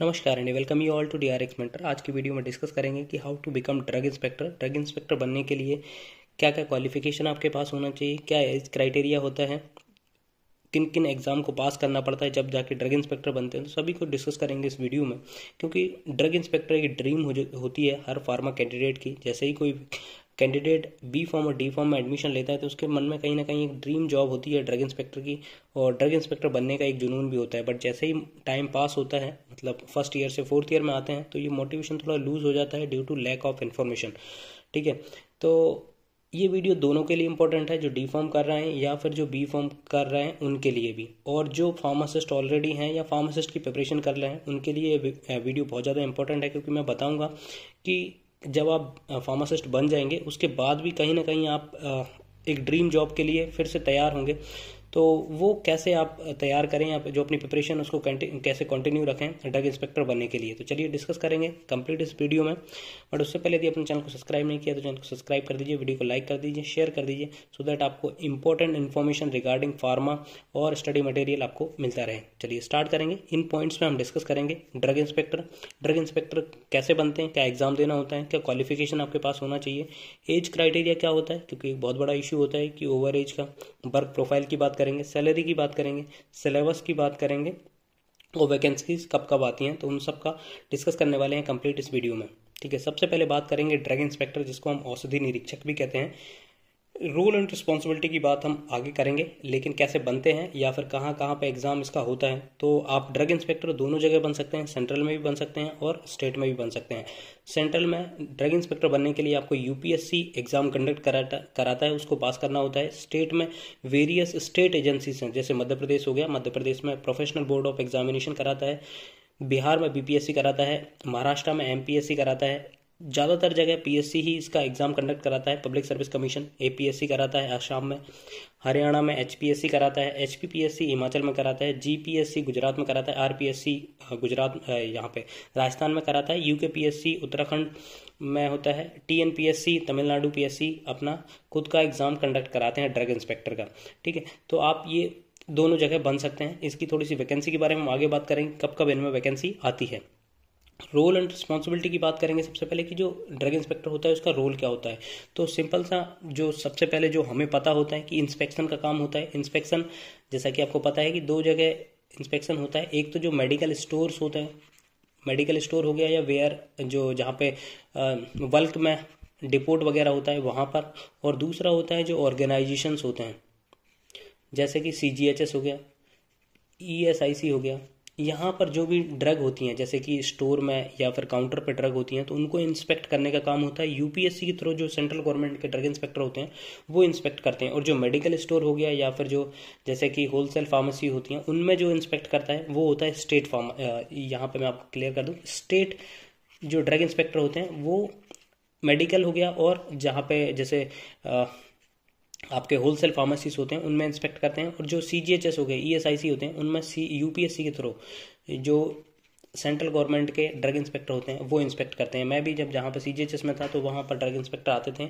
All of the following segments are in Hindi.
नमस्कार and welcome you all to D R Xmentor आज की वीडियो में डिस्कस करेंगे कि how to become drug inspector drug inspector बनने के लिए क्या क्या क्वालिफिकेशन आपके पास होना चाहिए क्या एज क्राइटेरिया होता है किन किन एग्ज़ाम को पास करना पड़ता है जब जाके ड्रग इंस्पेक्टर बनते हैं तो सभी को डिस्कस करेंगे इस वीडियो में क्योंकि ड्रग इंस्पेक्टर की ड्रीम हो होती है हर फार्मा कैंडिडेट की जैसे ही कोई कैंडिडेट बी फॉर्म और डी फॉर्म में एडमिशन लेता है तो उसके मन में कहीं ना कहीं एक ड्रीम जॉब होती है ड्रग इंस्पेक्टर की और ड्रग इंस्पेक्टर बनने का एक जुनून भी होता है बट जैसे ही टाइम पास होता है मतलब फर्स्ट ईयर से फोर्थ ईयर में आते हैं तो ये मोटिवेशन थोड़ा लूज़ हो जाता है due to lack of information ठीक है तो ये वीडियो दोनों के लिए इंपॉर्टेंट है जो डी फॉर्म कर रहे हैं या फिर जो बी फॉर्म कर रहे हैं उनके लिए भी और जो फार्मासिस्ट ऑलरेडी हैं या फार्मासिस्ट की प्रिपरेशन कर रहे हैं उनके लिए वीडियो बहुत ज़्यादा इंपॉर्टेंट है क्योंकि मैं बताऊंगा कि जब आप फार्मासिस्ट बन जाएंगे उसके बाद भी कहीं ना कहीं आप एक ड्रीम जॉब के लिए फिर से तैयार होंगे तो वो कैसे आप तैयार करें आप जो अपनी प्रिपरेशन उसको कैसे कंटिन्यू रखें ड्रग इंस्पेक्टर बनने के लिए तो चलिए डिस्कस करेंगे कंप्लीट इस वीडियो में बट उससे पहले यदि अपने चैनल को सब्सक्राइब नहीं किया तो चैनल को सब्सक्राइब कर दीजिए वीडियो को लाइक कर दीजिए शेयर कर दीजिए सो दैट आपको इंपॉर्टेंट इन्फॉर्मेशन रिगार्डिंग फार्मा और स्टडी मटेरियल आपको मिलता रहे चलिए स्टार्ट करेंगे इन पॉइंट्स में हम डिस्कस करेंगे ड्रग इंस्पेक्टर ड्रग इंस्पेक्टर कैसे बनते हैं क्या एग्ज़ाम देना होता है क्या क्वालिफिकेशन आपके पास होना चाहिए एज क्राइटेरिया क्या होता है क्योंकि एक बहुत बड़ा इश्यू होता है कि ओवर एज का वर्क प्रोफाइल की बात करेंगे सैलरी की बात करेंगे सिलेबस की बात करेंगे और वैकेंसीज कब कब आती हैं तो उन सब का डिस्कस करने वाले हैं कंप्लीट इस वीडियो में ठीक है सबसे पहले बात करेंगे ड्रग इंस्पेक्टर जिसको हम औषधि निरीक्षक भी कहते हैं रोल एंड रिस्पॉन्सिबिलिटी की बात हम आगे करेंगे लेकिन कैसे बनते हैं या फिर कहाँ कहाँ पे एग्ज़ाम इसका होता है तो आप ड्रग इंस्पेक्टर दोनों जगह बन सकते हैं सेंट्रल में भी बन सकते हैं और स्टेट में भी बन सकते हैं सेंट्रल में ड्रग इंस्पेक्टर बनने के लिए आपको यूपीएससी एग्ज़ाम कंडक्ट कराता कराता है उसको पास करना होता है स्टेट में वेरियस स्टेट एजेंसीज हैं जैसे मध्य प्रदेश हो गया मध्य प्रदेश में प्रोफेशनल बोर्ड ऑफ एग्जामिनेशन कराता है बिहार में बीपीएससी कराता है महाराष्ट्र में एमपीएससी कराता है ज़्यादातर जगह पीएससी ही इसका एग्ज़ाम कंडक्ट कराता है पब्लिक सर्विस कमीशन एपीएससी कराता है आसाम में हरियाणा में एचपीएससी कराता है एचपीपीएससी हिमाचल में कराता है जीपीएससी गुजरात में कराता है आरपीएससी गुजरात यहाँ पे राजस्थान में कराता है यूकेपीएससी उत्तराखंड में होता है टीएनपीएससी तमिलनाडु पीएससी अपना खुद का एग्ज़ाम कंडक्ट कराते हैं ड्रग इंस्पेक्टर का ठीक है तो आप ये दोनों जगह बन सकते हैं इसकी थोड़ी सी वैकेंसी के बारे में हम आगे बात करेंगे कब कब इनमें वैकेंसी आती है रोल एंड रिस्पॉन्सिबिलिटी की बात करेंगे सबसे पहले कि जो ड्रग इंस्पेक्टर होता है उसका रोल क्या होता है तो सिंपल सा जो सबसे पहले जो हमें पता होता है कि इंस्पेक्शन का काम होता है इंस्पेक्शन जैसा कि आपको पता है कि दो जगह इंस्पेक्शन होता है एक तो जो मेडिकल स्टोर्स होते हैं मेडिकल स्टोर हो गया या वेयर जो जहाँ पे वल्क में डिपोट वगैरह होता है वहाँ पर और दूसरा होता है जो ऑर्गेनाइजेशंस होते हैं जैसे कि सी हो गया ई हो गया यहाँ पर जो भी ड्रग होती हैं जैसे कि स्टोर में या फिर काउंटर पे ड्रग होती हैं तो उनको इंस्पेक्ट करने का काम होता है यूपीएससी के थ्रू जो सेंट्रल गवर्नमेंट के ड्रग इंस्पेक्टर होते हैं वो इंस्पेक्ट करते हैं और जो मेडिकल स्टोर हो गया या फिर जो जैसे कि होलसेल फार्मेसी होती हैं उनमें जो इंस्पेक्ट करता है वो होता है स्टेट फार्म यहाँ पर मैं आपको क्लियर कर दूँ स्टेट जो ड्रग इंस्पेक्टर होते हैं वो मेडिकल हो गया और जहाँ पे जैसे आपके होलसेल फार्मेसीज होते हैं उनमें इंस्पेक्ट करते हैं और जो सी जी एच एस हो गए ई एस आई सी होते हैं उनमें C U P S C के थ्रू जो सेंट्रल गवर्नमेंट के ड्रग इंस्पेक्टर होते हैं वो इंस्पेक्ट करते हैं मैं भी जब जहाँ पर सी जी एच एस में था तो वहाँ पर ड्रग इंस्पेक्टर आते थे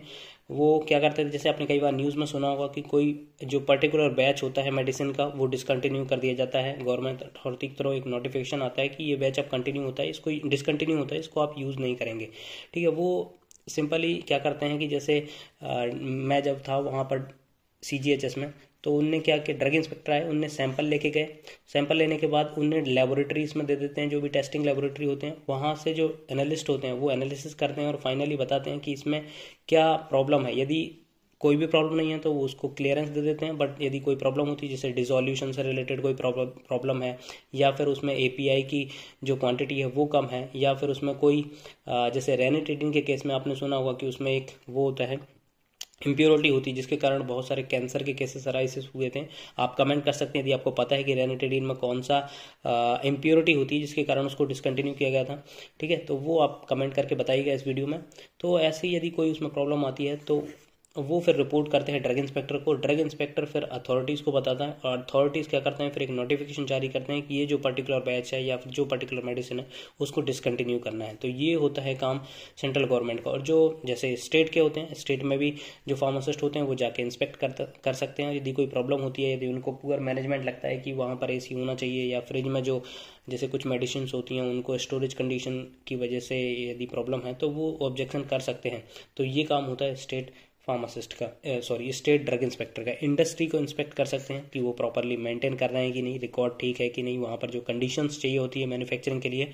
वो क्या करते थे जैसे आपने कई बार न्यूज़ में सुना होगा कि कोई जो पर्टिकुलर बैच होता है मेडिसिन का वो डिसकंटिन्यू कर दिया जाता है गवर्नमेंट अथॉरिटी की तरफ एक नोटिफिकेशन आता है कि ये बैच अब कंटिन्यू होता है इसको डिसकंटिन्यू होता है इसको आप यूज़ नहीं करेंगे ठीक है वो सिंपली क्या करते हैं कि जैसे आ, मैं जब था वहाँ पर सी जी एच एस में तो उनने क्या किया ड्रग इंस्पेक्टर आए उनने सैंपल लेके गए सैंपल लेने के बाद उन्हें लेबोरेटरीज में दे देते हैं जो भी टेस्टिंग लेबोरेटरी होते हैं वहाँ से जो एनालिस्ट होते हैं वो एनालिसिस करते हैं और फाइनली बताते हैं कि इसमें क्या प्रॉब्लम है यदि कोई भी प्रॉब्लम नहीं है तो वो उसको क्लियरेंस दे देते हैं बट यदि कोई प्रॉब्लम होती है जैसे डिजोल्यूशन से रिलेटेड कोई प्रॉब्लम है या फिर उसमें एपीआई की जो क्वांटिटी है वो कम है या फिर उसमें कोई जैसे रेनिटेडिन के केस में आपने सुना होगा कि उसमें एक वो होता है इम्प्योरिटी होती है जिसके कारण बहुत सारे कैंसर के केसेस अराइसिस हुए थे आप कमेंट कर सकते हैं यदि आपको पता है कि रेनिटेडिन में कौन सा इम्प्योरिटी होती है जिसके कारण उसको डिसकंटिन्यू किया गया था ठीक है तो वो आप कमेंट करके बताइएगा इस वीडियो में तो ऐसे ही यदि कोई उसमें प्रॉब्लम आती है तो वो फिर रिपोर्ट करते हैं ड्रग इंस्पेक्टर को ड्रग इंस्पेक्टर फिर अथॉरिटीज़ को बताता है और अथॉरिटीज़ क्या करते हैं फिर एक नोटिफिकेशन जारी करते हैं कि ये जो पर्टिकुलर बैच है या फिर जो पर्टिकुलर मेडिसिन है उसको डिसकंटिन्यू करना है तो ये होता है काम सेंट्रल गवर्नमेंट का और जो जैसे स्टेट के होते हैं स्टेट में भी जो फार्मासिस्ट होते हैं वो जाके इंस्पेक्ट कर, कर सकते हैं यदि कोई प्रॉब्लम होती है यदि उनको पूरा मैनेजमेंट लगता है कि वहाँ पर ए होना चाहिए या फ्रिज में जो जैसे कुछ मेडिसिन होती हैं उनको स्टोरेज कंडीशन की वजह से यदि प्रॉब्लम है तो वो ऑब्जेक्शन कर सकते हैं तो ये काम होता है स्टेट फार्मासिस्ट का सॉरी स्टेट ड्रग इंस्पेक्टर का इंडस्ट्री को इंस्पेक्ट कर सकते हैं कि वो प्रॉपरली मेंटेन कर रहे हैं कि नहीं रिकॉर्ड ठीक है कि नहीं वहाँ पर जो कंडीशंस चाहिए होती है मैन्युफैक्चरिंग के लिए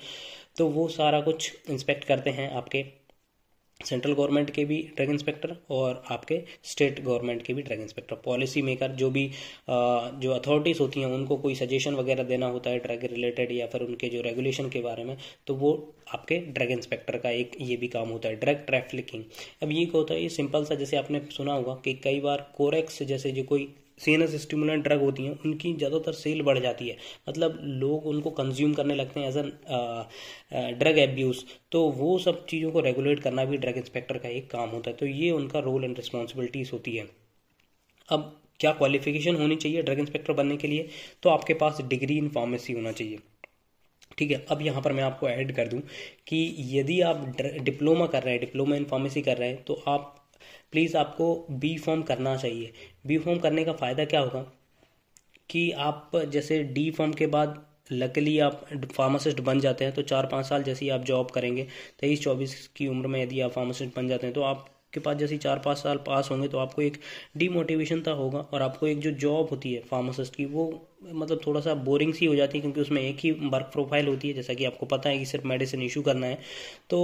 तो वो सारा कुछ इंस्पेक्ट करते हैं आपके सेंट्रल गवर्नमेंट के भी ड्रग इंस्पेक्टर और आपके स्टेट गवर्नमेंट के भी ड्रग इंस्पेक्टर पॉलिसी मेकर जो भी जो अथॉरिटीज़ होती हैं उनको कोई सजेशन वगैरह देना होता है ड्रग रिलेटेड या फिर उनके जो रेगुलेशन के बारे में तो वो आपके ड्रग इंस्पेक्टर का एक ये भी काम होता है ड्रग ट्रैफिकिंग अब ये होता है ये सिंपल सा जैसे आपने सुना होगा कि कई बार कोरेक्स जैसे जो कोई सेनस स्टिमुलेंट ड्रग होती हैं उनकी ज़्यादातर सेल बढ़ जाती है मतलब लोग उनको कंज्यूम करने लगते हैं एज अ ड्रग एब्यूज़ तो वो सब चीज़ों को रेगुलेट करना भी ड्रग इंस्पेक्टर का एक काम होता है तो ये उनका रोल एंड रिस्पॉन्सिबिलिटीज़ होती है अब क्या क्वालिफिकेशन होनी चाहिए ड्रग इंस्पेक्टर बनने के लिए तो आपके पास डिग्री इन फार्मेसी होना चाहिए ठीक है अब यहाँ पर मैं आपको ऐड कर दूँ कि यदि आप डिप्लोमा कर रहे हैं डिप्लोमा इन फार्मेसी कर रहे हैं तो आप प्लीज़ आपको बी फॉर्म करना चाहिए बी फॉर्म करने का फ़ायदा क्या होगा कि आप जैसे डी फॉर्म के बाद लकली आप फार्मासिस्ट बन जाते हैं तो चार पाँच साल जैसे ही आप जॉब करेंगे तेईस चौबीस की उम्र में यदि आप फार्मासिस्ट बन जाते हैं तो आप के पास जैसे चार पाँच साल पास होंगे तो आपको एक डीमोटिवेशन तो होगा और आपको एक जो जॉब होती है फार्मासिस्ट की वो मतलब थोड़ा सा बोरिंग सी हो जाती है क्योंकि उसमें एक ही वर्क प्रोफाइल होती है जैसा कि आपको पता है कि सिर्फ मेडिसिन इशू करना है तो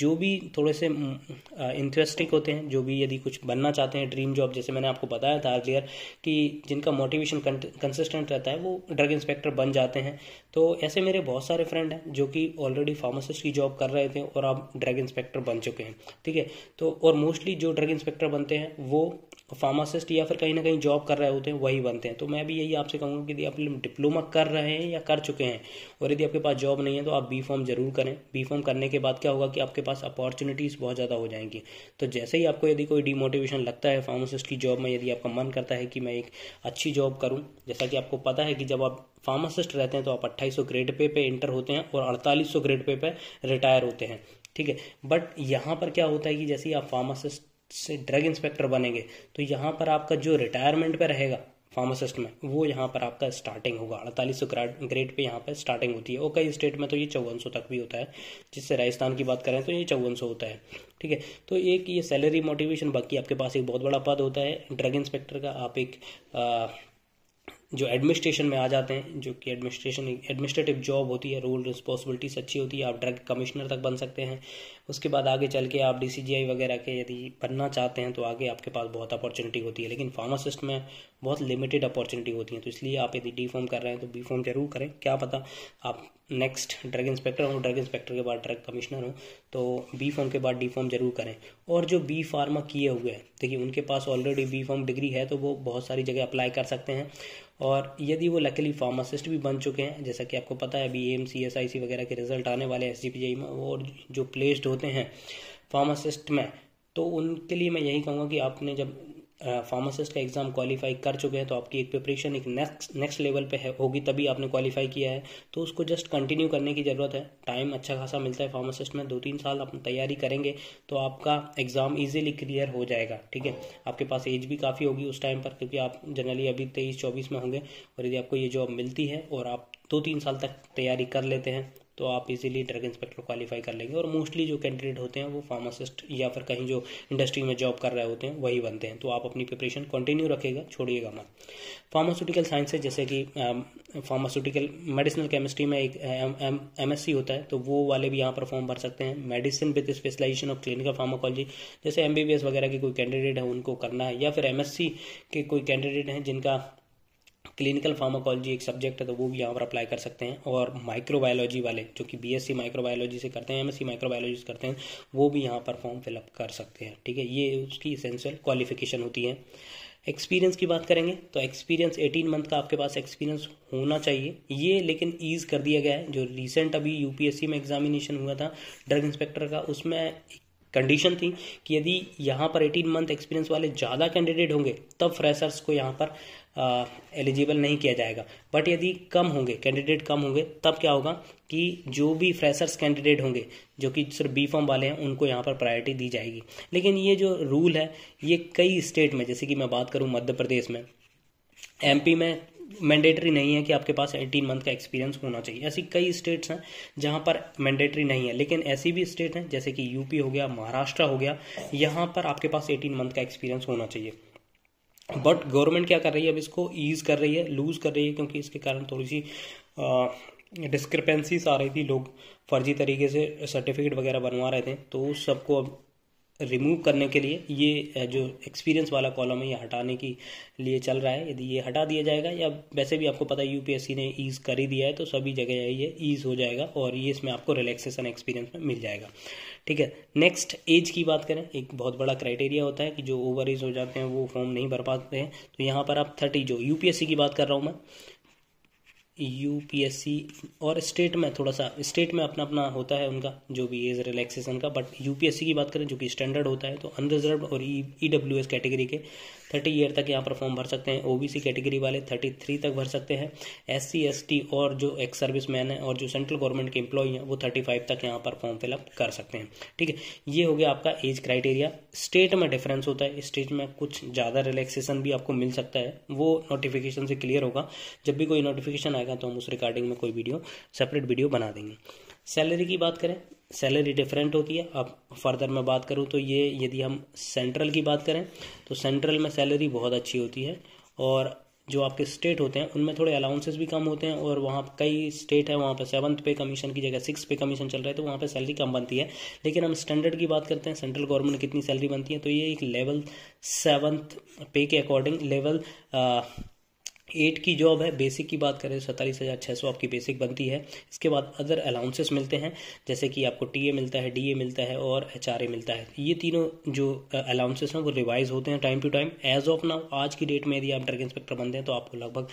जो भी थोड़े से इंटरेस्टिंग होते हैं जो भी यदि कुछ बनना चाहते हैं ड्रीम जॉब जैसे मैंने आपको बताया था अर्लियर कि जिनका मोटिवेशन कंसिस्टेंट रहता है वो ड्रग इंस्पेक्टर बन जाते हैं तो ऐसे मेरे बहुत सारे फ्रेंड हैं जो कि ऑलरेडी फार्मासिस्ट की जॉब कर रहे थे और आप ड्रग इंस्पेक्टर बन चुके हैं ठीक है तो और मोस्टली जो ड्रग इंस्पेक्टर बनते हैं वो फार्मासिस्ट या फिर कहीं ना कहीं जॉब कर रहे होते हैं वही बनते हैं तो मैं भी यही आपसे कहूँगा कि यदि आप डिप्लोमा कर रहे हैं या कर चुके हैं और यदि आपके पास जॉब नहीं है तो आप बी फॉर्म ज़रूर करें बी फॉर्म करने के बाद क्या होगा कि आपके पास अपॉर्चुनिटीज़ बहुत ज़्यादा हो जाएंगी तो जैसे ही आपको यदि कोई डिमोटिवेशन लगता है फार्मासिस्ट की जॉब में यदि आपका मन करता है कि मैं एक अच्छी जॉब करूँ जैसा कि आपको पता है कि जब आप फार्मासिस्ट रहते हैं तो आप सौ ग्रेड पे पे इंटर होते हैं और सौ ग्रेड पे पे रिटायर होते हैं ठीक है बट यहाँ पर क्या होता है कि जैसे ही आप फार्मासिस्ट से ड्रग इंस्पेक्टर बनेंगे तो यहाँ पर आपका जो रिटायरमेंट पे रहेगा फार्मासिस्ट में वो यहाँ पर आपका स्टार्टिंग होगा अड़तालीस सौ ग्रेड पे यहाँ पर स्टार्टिंग होती है और कई स्टेट में तो ये चौवन सौ तक भी होता है जिससे राजस्थान की बात करें तो ये चौवन सौ होता है ठीक है तो एक ये सैलरी मोटिवेशन बाकी आपके पास एक बहुत बड़ा पद होता है ड्रग इंस्पेक्टर का आप एक आ, जो एडमिनिस्ट्रेशन में आ जाते हैं जो कि एडमिनिस्ट्रेशन एडमिनिस्ट्रेटिव जॉब होती है रोल रिस्पॉन्सिबिलिटीज अच्छी होती है आप डायरेक्ट कमिश्नर तक बन सकते हैं उसके बाद आगे चल के आप डीसीजीआई वगैरह के यदि बनना चाहते हैं तो आगे आपके पास बहुत अपॉर्चुनिटी होती है लेकिन फार्मासिस्ट में बहुत लिमिटेड अपॉर्चुनिटी होती है तो इसलिए आप यदि डी फॉर्म कर रहे हैं तो बी फॉर्म जरूर करें क्या पता आप नेक्स्ट ड्रग इंस्पेक्टर हो ड्रग इंस्पेक्टर के बाद ड्रग कमिश्नर हो तो बी फॉर्म के बाद डी फॉर्म जरूर करें और जो बी फार्मा किए हुए हैं देखिए उनके पास ऑलरेडी बी फॉर्म डिग्री है तो वो बहुत सारी जगह अप्लाई कर सकते हैं और यदि वो लकली फार्मासिस्ट भी बन चुके हैं जैसा कि आपको पता है B M C S I C वगैरह के रिजल्ट आने वाले एस जी पी जी में और जो प्लेस्ड होते हैं फार्मासिस्ट में तो उनके लिए मैं यही कहूँगा कि आपने जब फार्मासिस्ट का एग्ज़ाम क्वालिफाई कर चुके हैं तो आपकी एक प्रिपरेशन एक नेक्स्ट नेक्स्ट लेवल पे है होगी तभी आपने क्वालिफाई किया है तो उसको जस्ट कंटिन्यू करने की ज़रूरत है टाइम अच्छा खासा मिलता है फार्मासिस्ट में दो तीन साल आप तैयारी करेंगे तो आपका एग्ज़ाम ईजिली क्लियर हो जाएगा ठीक है आपके पास एज भी काफ़ी होगी उस टाइम पर क्योंकि आप जनरली अभी तेईस चौबीस में होंगे और यदि आपको ये जॉब मिलती है और आप दो तीन साल तक तैयारी कर लेते हैं तो आप इजीली ड्रग इंस्पेक्टर क्वालिफाई कर लेंगे और मोस्टली जो कैंडिडेट होते हैं वो फार्मासिस्ट या फिर कहीं जो इंडस्ट्री में जॉब कर रहे होते हैं वही बनते हैं तो आप अपनी प्रिपरेशन कंटिन्यू रखेगा छोड़िएगा मत फार्मास्यूटिकल साइंसेज जैसे कि फार्मास्यूटिकल मेडिसिनल केमिस्ट्री में एक एम एस सी होता है तो वो वाले भी यहाँ पर फॉर्म भर सकते हैं medicine with specialisation of clinical pharmacology जैसे एम बी बी एस वगैरह के कोई कैंडिडेट है उनको करना है या फिर एम एस सी के कोई कैंडिडेट हैं जिनका क्लिनिकल फार्माकोलॉजी एक सब्जेक्ट है तो वो भी यहाँ पर अप्लाई कर सकते हैं और माइक्रोबायोलॉजी वाले जो कि बीएससी माइक्रोबायोलॉजी से करते हैं एमएससी माइक्रोबायोलॉजी से करते हैं वो भी यहाँ पर फॉर्म फिलअप कर सकते हैं ठीक है ये उसकी इसेंशियल क्वालिफिकेशन होती है एक्सपीरियंस की बात करेंगे तो एक्सपीरियंस 18 मंथ का आपके पास एक्सपीरियंस होना चाहिए ये लेकिन ईज कर दिया गया है जो रिसेंट अभी यूपीएससी में एग्जामिनेशन हुआ था ड्रग इंस्पेक्टर का उसमें कंडीशन थी कि यदि यहाँ पर 18 मंथ एक्सपीरियंस वाले ज़्यादा कैंडिडेट होंगे तब फ्रेशर्स को यहाँ पर एलिजिबल नहीं किया जाएगा बट यदि कम होंगे कैंडिडेट कम होंगे तब क्या होगा कि जो भी फ्रेशर्स कैंडिडेट होंगे जो कि सिर्फ बी फॉर्म वाले हैं उनको यहाँ पर प्रायोरिटी दी जाएगी लेकिन ये जो रूल है ये कई स्टेट में जैसे कि मैं बात करूँ मध्य प्रदेश में एम में मैंडेटरी नहीं है कि आपके पास एटीन मंथ का एक्सपीरियंस होना चाहिए ऐसी कई स्टेट्स हैं जहां पर मैंडेटरी नहीं है लेकिन ऐसी भी स्टेट हैं जैसे कि यूपी हो गया महाराष्ट्र हो गया यहाँ पर आपके पास एटीन मंथ का एक्सपीरियंस होना चाहिए बट गवर्नमेंट क्या कर रही है अब इसको ईज कर रही है लूज कर रही है क्योंकि इसके कारण थोड़ी सी डिस्क्रिपेंसीज आ रही थी लोग फर्जी तरीके से सर्टिफिकेट वगैरह बनवा रहे थे तो सबको अब रिमूव करने के लिए ये जो एक्सपीरियंस वाला कॉलम है ये हटाने के लिए चल रहा है यदि ये हटा दिया जाएगा या वैसे भी आपको पता है यूपीएससी ने ईज़ कर ही दिया है तो सभी जगह ये ईज़ हो जाएगा और ये इसमें आपको रिलैक्सेशन एक्सपीरियंस में मिल जाएगा ठीक है नेक्स्ट एज की बात करें एक बहुत बड़ा क्राइटेरिया होता है कि जो ओवर एज हो जाते हैं वो फॉर्म नहीं भर पाते हैं तो यहाँ पर आप थर्टी जो यूपीएससी की बात कर रहा हूँ मैं यूपीएससी और स्टेट में थोड़ा सा स्टेट में अपना अपना होता है उनका जो भी एज रिलैक्सेशन का बट यूपीएससी की बात करें जो कि स्टैंडर्ड होता है तो अनरिजर्व और ई डब्ल्यू एस कैटेगरी के थर्टी ईयर तक यहाँ पर फॉर्म भर सकते हैं ओबीसी कैटेगरी वाले थर्टी थ्री तक भर सकते हैं एस सी एस टी और जो एक्स सर्विस मैन है और जो सेंट्रल गवर्नमेंट के एम्प्लॉई हैं वो थर्टी फाइव तक यहाँ पर फॉर्म फिलअप कर सकते हैं ठीक है ये हो गया आपका एज क्राइटेरिया स्टेट में डिफरेंस होता है स्टेट में कुछ ज़्यादा रिलैक्सेशन भी आपको मिल सकता है वो नोटिफिकेशन से क्लियर होगा जब भी कोई नोटिफिकेशन आएगा तो हम उस रिकॉर्डिंग में कोई वीडियो सेपरेट वीडियो बना देंगे सैलरी की बात करें सैलरी डिफरेंट होती है अब फर्दर मैं बात करूँ तो ये यदि हम सेंट्रल की बात करें तो सेंट्रल में सैलरी बहुत अच्छी होती है और जो आपके स्टेट होते हैं उनमें थोड़े अलाउंसेस भी कम होते हैं और वहाँ कई स्टेट है वहाँ पर सेवन्थ पे कमीशन की जगह सिक्स पे कमीशन चल रहा है तो वहाँ पे सैलरी कम बनती है लेकिन हम स्टैंडर्ड की बात करते हैं सेंट्रल गवर्नमेंट कितनी सैलरी बनती है तो ये एक लेवल सेवन्थ पे के अकॉर्डिंग लेवल एट की जॉब है बेसिक की बात करें सैंतालीस हज़ार छः सौ आपकी बेसिक बनती है इसके बाद अदर अलाउंसेस मिलते हैं जैसे कि आपको टीए मिलता है डीए मिलता है और एचआरए मिलता है ये तीनों जो अलाउंसेस हैं वो रिवाइज होते हैं time to time as of now आज की डेट में यदि आप ड्रग इंस्पेक्टर बनते हैं तो आपको लगभग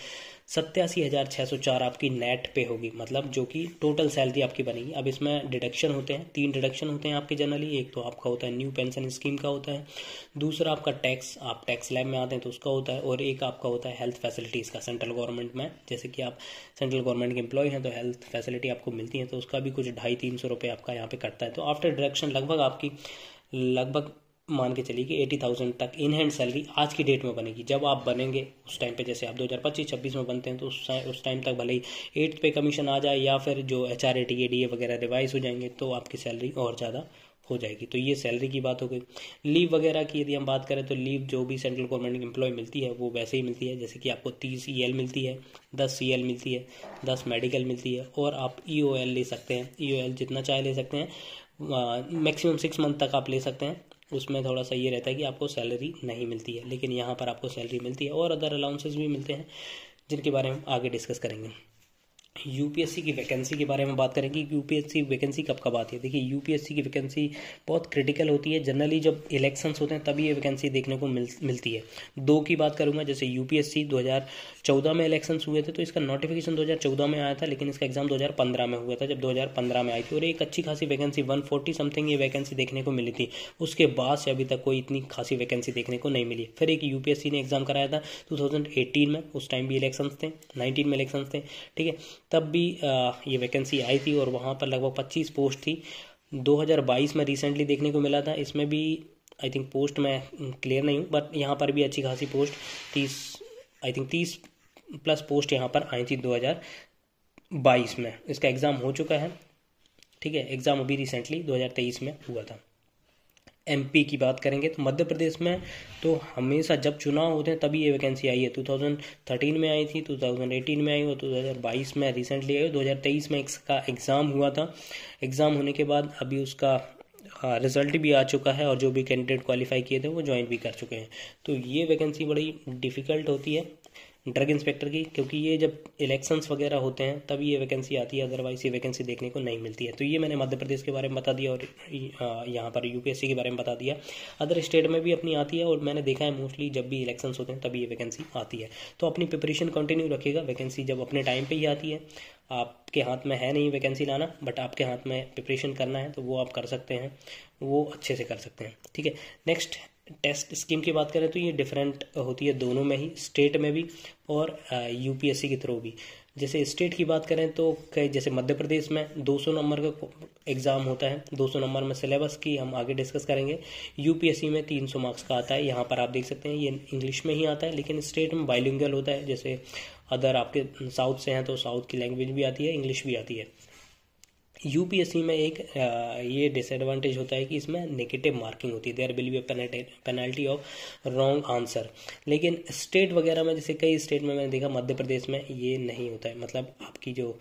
सत्तासी हज़ार छः सौ चार आपकी नेट पे होगी मतलब जो कि टोटल सैलरी आपकी बनेगी अब इसमें डिडक्शन होते हैं तीन डिडक्शन होते हैं आपके जनरली एक तो आपका होता है न्यू पेंशन स्कीम का होता है दूसरा आपका टैक्स आप टैक्स लैब में आते हैं तो उसका होता है और एक आपका होता है हेल्थ फैसिलिटीज़ का सेंट्रल गवर्नमेंट में जैसे कि आप सेंट्रल गवर्नमेंट के एम्प्लॉय हैं तो हेल्थ फैसिलिटी आपको मिलती है तो उसका भी कुछ ढाई तीन सौ रुपये आपका यहाँ पे कटता है तो आफ्टर डिडक्शन लगभग आपकी लगभग मान के चलिए कि एटी थाउजेंड तक इन हैंड सैलरी आज की डेट में बनेगी जब आप बनेंगे उस टाइम पे जैसे आप दो हज़ार पच्चीस छब्बीस में बनते हैं तो उस उस टाइम तक भले ही एट पे कमीशन आ जाए या फिर जो H R A T A D A वगैरह रिवाइज हो जाएंगे तो आपकी सैलरी और ज़्यादा हो जाएगी तो ये सैलरी की बात हो गई लीव वगैरह की यदि हम बात करें तो लीव जो भी सेंट्रल गवर्नमेंट की एम्प्लॉय मिलती है वो वैसे ही मिलती है जैसे कि आपको तीस ई e एल मिलती है दस सी एल मिलती है दस मेडिकल मिलती है और आप ई ओ एल ले सकते हैं ई ओ एल जितना चाहे ले सकते हैं मैक्सिमम सिक्स मंथ तक आप ले सकते हैं उसमें थोड़ा सा ये रहता है कि आपको सैलरी नहीं मिलती है लेकिन यहाँ पर आपको सैलरी मिलती है और अदर अलाउंसेज भी मिलते हैं जिनके बारे में आगे डिस्कस करेंगे यूपीएससी की वैकेंसी के बारे में बात करें कि यूपीएससी वैकेंसी कब कब आती है देखिए यूपीएससी की वैकेंसी बहुत क्रिटिकल होती है जनरली जब इलेक्शंस होते हैं तभी ये वैकेंसी देखने को मिल मिलती है दो की बात करूंगा जैसे यूपीएससी 2014 में इलेक्शंस हुए थे तो इसका नोटिफिकेशन 2014 में आया था लेकिन इसका एग्जाम 2015 में हुआ था जब 2015 में आई थी और एक अच्छी खासी वैकेंसी 140 समथिंग ये वैकेंसी देखने को मिली थी उसके बाद से अभी तक कोई इतनी खासी वैकेंसी देखने को नहीं मिली फिर एक यूपीएससी ने एग्जाम कराया था टू में उस टाइम भी इलेक्शंस थे नाइनटीन में इलेक्शंस थे ठीक है तब भी ये वैकेंसी आई थी और वहाँ पर लगभग पच्चीस पोस्ट थी 2022 में रिसेंटली देखने को मिला था इसमें भी आई थिंक पोस्ट मैं क्लियर नहीं हूँ बट यहाँ पर भी अच्छी खासी पोस्ट तीस आई थिंक तीस प्लस पोस्ट यहाँ पर आई थी 2022 में इसका एग्ज़ाम हो चुका है ठीक है एग्ज़ाम अभी रिसेंटली 2023 में हुआ था एमपी की बात करेंगे तो मध्य प्रदेश में तो हमेशा जब चुनाव होते हैं तभी ये वैकेंसी आई है 2013 में आई थी 2018 में आई और 2022 में रिसेंटली आई 2023 में इसका एग्ज़ाम हुआ था एग्ज़ाम होने के बाद अभी उसका रिजल्ट भी आ चुका है और जो भी कैंडिडेट क्वालिफाई किए थे वो ज्वाइन भी कर चुके हैं तो ये वैकेंसी बड़ी डिफ़िकल्ट होती है ड्रग इंस्पेक्टर की क्योंकि ये जब इलेक्शंस वगैरह होते हैं तब ये वैकेंसी आती है अदरवाइज ये वैकेंसी देखने को नहीं मिलती है तो ये मैंने मध्य प्रदेश के बारे में बता दिया और यहाँ पर यूपीएससी के बारे में बता दिया अदर स्टेट में भी अपनी आती है और मैंने देखा है मोस्टली जब भी इलेक्शंस होते हैं तभी ये वैकेंसी आती है तो अपनी प्रिपरेशन कंटिन्यू रखिएगा वैकेंसी जब अपने टाइम पर ही आती है आपके हाथ में है नहीं वैकेंसी लाना बट आपके हाथ में प्रिपरेशन करना है तो वो आप कर सकते हैं वो अच्छे से कर सकते हैं ठीक है नेक्स्ट टेस्ट स्कीम की बात करें तो ये डिफरेंट होती है दोनों में ही स्टेट में भी और यूपीएससी के थ्रू भी जैसे स्टेट की बात करें तो कई जैसे मध्य प्रदेश में 200 नंबर का एग्ज़ाम होता है 200 नंबर में सिलेबस की हम आगे डिस्कस करेंगे यूपीएससी में 300 मार्क्स का आता है यहाँ पर आप देख सकते हैं ये इंग्लिश में ही आता है लेकिन स्टेट में बाइलिंगल होता है जैसे अदर आपके साउथ से हैं तो साउथ की लैंग्वेज भी आती है इंग्लिश भी आती है यूपीएससी में एक ये डिसएडवांटेज होता है कि इसमें नेगेटिव मार्किंग होती है there will be a penalty of wrong answer लेकिन स्टेट वगैरह में जैसे कई स्टेट में मैंने देखा मध्य प्रदेश में ये नहीं होता है मतलब आपकी जो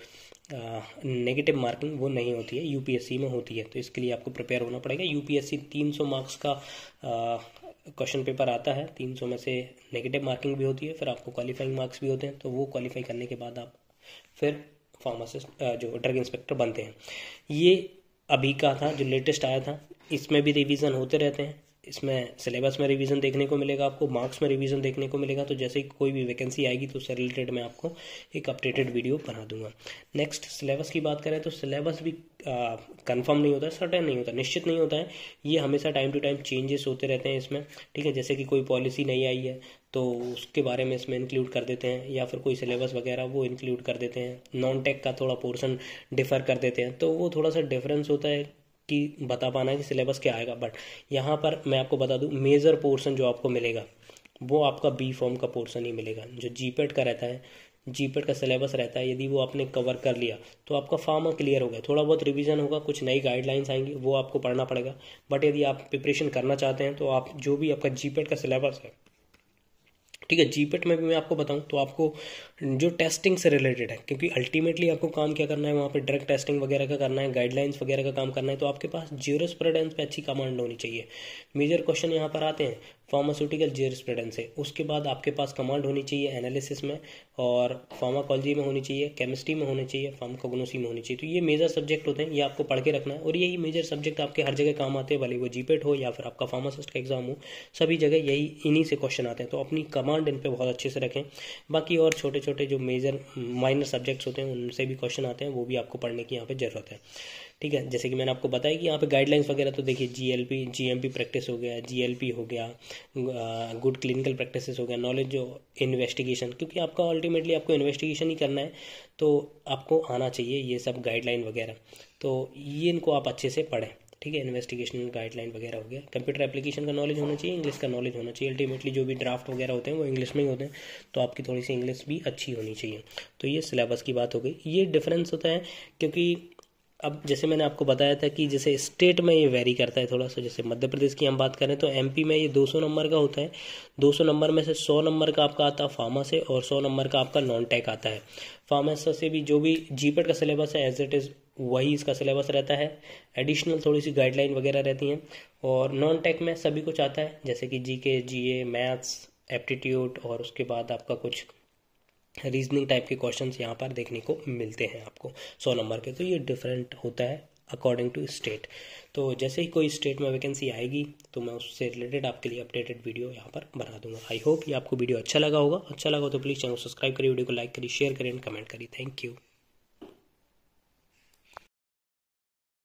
नेगेटिव मार्किंग वो नहीं होती है यूपीएससी में होती है तो इसके लिए आपको प्रिपेयर होना पड़ेगा यूपीएससी 300 मार्क्स का क्वेश्चन पेपर आता है सौ में से नेगेटिव मार्किंग भी होती है फिर आपको क्वालिफाइंग मार्क्स भी होते हैं तो वो क्वालिफाई करने के बाद आप फिर फार्मासिस्ट uh, जो ड्रग इंस्पेक्टर बनते हैं ये अभी का था जो लेटेस्ट आया था इसमें भी रिवीजन होते रहते हैं इसमें सिलेबस में रिवीजन देखने को मिलेगा आपको मार्क्स में रिवीजन देखने को मिलेगा तो जैसे ही कोई भी वैकेंसी आएगी तो उससे रिलेटेड मैं आपको एक अपडेटेड वीडियो बना दूंगा नेक्स्ट सिलेबस की बात करें तो सिलेबस भी कंफर्म नहीं होता है सर्टेन नहीं होता निश्चित नहीं होता है ये हमेशा टाइम टू टाइम चेंजेस होते रहते हैं इसमें ठीक है जैसे कि कोई पॉलिसी नहीं आई है तो उसके बारे में इसमें इंक्लूड कर देते हैं या फिर कोई सिलेबस वगैरह वो इंक्लूड कर देते हैं नॉन टेक का थोड़ा पोर्सन डिफर कर देते हैं तो वो थोड़ा सा डिफरेंस होता है कि बता पाना कि सिलेबस क्या आएगा बट यहाँ पर मैं आपको बता दूँ मेजर पोर्सन जो आपको मिलेगा वो आपका बी फॉर्म का पोर्सन ही मिलेगा जो जीपेड का रहता है जीपेड का सिलेबस रहता है यदि वो आपने कवर कर लिया तो आपका फार्मा क्लियर हो गया थोड़ा बहुत रिवीजन होगा कुछ नई गाइडलाइंस आएंगी वो आपको पढ़ना पड़ेगा बट यदि आप प्रिपरेशन करना चाहते हैं तो आप जो भी आपका जीपेड का सिलेबस है ठीक है जीपेट e में भी मैं आपको बताऊं तो आपको जो टेस्टिंग से रिलेटेड है क्योंकि अल्टीमेटली आपको काम क्या करना है वहाँ पे ड्रग टेस्टिंग वगैरह का करना है गाइडलाइंस वगैरह का काम करना है तो आपके पास जीरो स्प्रेडेंस पे अच्छी कमांड होनी चाहिए मेजर क्वेश्चन यहाँ पर आते हैं फार्मास्यूटिकल स्प्रेडेंस है उसके बाद आपके पास कमांड होनी चाहिए एनालिसिस में और फार्माकोलॉजी में होनी चाहिए केमिस्ट्री में होनी चाहिए फार्माकोग्नोसी में होनी चाहिए तो ये मेजर सब्जेक्ट होते हैं ये आपको पढ़ के रखना है और यही मेजर सब्जेक्ट आपके हर जगह काम आते हैं भले वो जीपेट हो या फिर आपका फार्मासिस्ट का एग्जाम हो सभी जगह यही इन्हीं से क्वेश्चन आते हैं तो अपनी कमांड इन पर बहुत अच्छे से रखें बाकी और छोटे छोटे जो मेजर माइनर सब्जेक्ट्स होते हैं उनसे भी क्वेश्चन आते हैं वो भी आपको पढ़ने की यहाँ पर ज़रूरत है ठीक है जैसे कि मैंने आपको बताया कि यहाँ पे गाइडलाइंस वगैरह तो देखिए G L P G M P practice हो गया जी एल पी हो गया गुड क्लिनिकल प्रैक्टिस हो गया नॉलेज जो इन्वेस्टिगेशन क्योंकि आपका अल्टीमेटली आपको इन्वेस्टिगेशन ही करना है तो आपको आना चाहिए ये सब गाइडलाइन वगैरह तो ये इनको आप अच्छे से पढ़ें ठीक है इन्वेस्टिगेशन गाइडलाइन वगैरह हो गया कंप्यूटर एप्लीकेशन का नॉलेज होना चाहिए इंग्लिश का नॉलेज होना चाहिए अल्टीमेटली जो भी ड्राफ्ट वगैरह होते हैं वो इंग्लिश में ही होते हैं तो आपकी थोड़ी सी इंग्लिश भी अच्छी होनी चाहिए तो ये सिलेबस की बात हो गई ये डिफरेंस होता है क्योंकि अब जैसे मैंने आपको बताया था कि जैसे स्टेट में ये वेरी करता है थोड़ा सा जैसे मध्य प्रदेश की हम बात करें तो एमपी में ये 200 नंबर का होता है 200 नंबर में से 100 नंबर का आपका आता है फार्मा से और 100 नंबर का आपका नॉन टेक आता है फार्मा से भी जो भी जीपेड e का सिलेबस है एज इट इज़ वही इसका सिलेबस रहता है एडिशनल थोड़ी सी गाइडलाइन वगैरह रहती हैं और नॉन टेक में सभी कुछ आता है जैसे कि जी के जी मैथ्स एप्टीट्यूड और उसके बाद आपका कुछ रीजनिंग टाइप के क्वेश्चंस यहाँ पर देखने को मिलते हैं आपको सौ नंबर के तो ये डिफरेंट होता है अकॉर्डिंग टू स्टेट तो जैसे ही कोई स्टेट में वैकेंसी आएगी तो मैं उससे रिलेटेड आपके लिए अपडेटेड वीडियो यहाँ पर बना दूंगा आई होप ये आपको वीडियो अच्छा लगा होगा अच्छा लगा तो प्लीज़ चैनल सब्सक्राइब करिए वीडियो को लाइक करिए शेयर करें एंड कमेंट करिए थैंक यू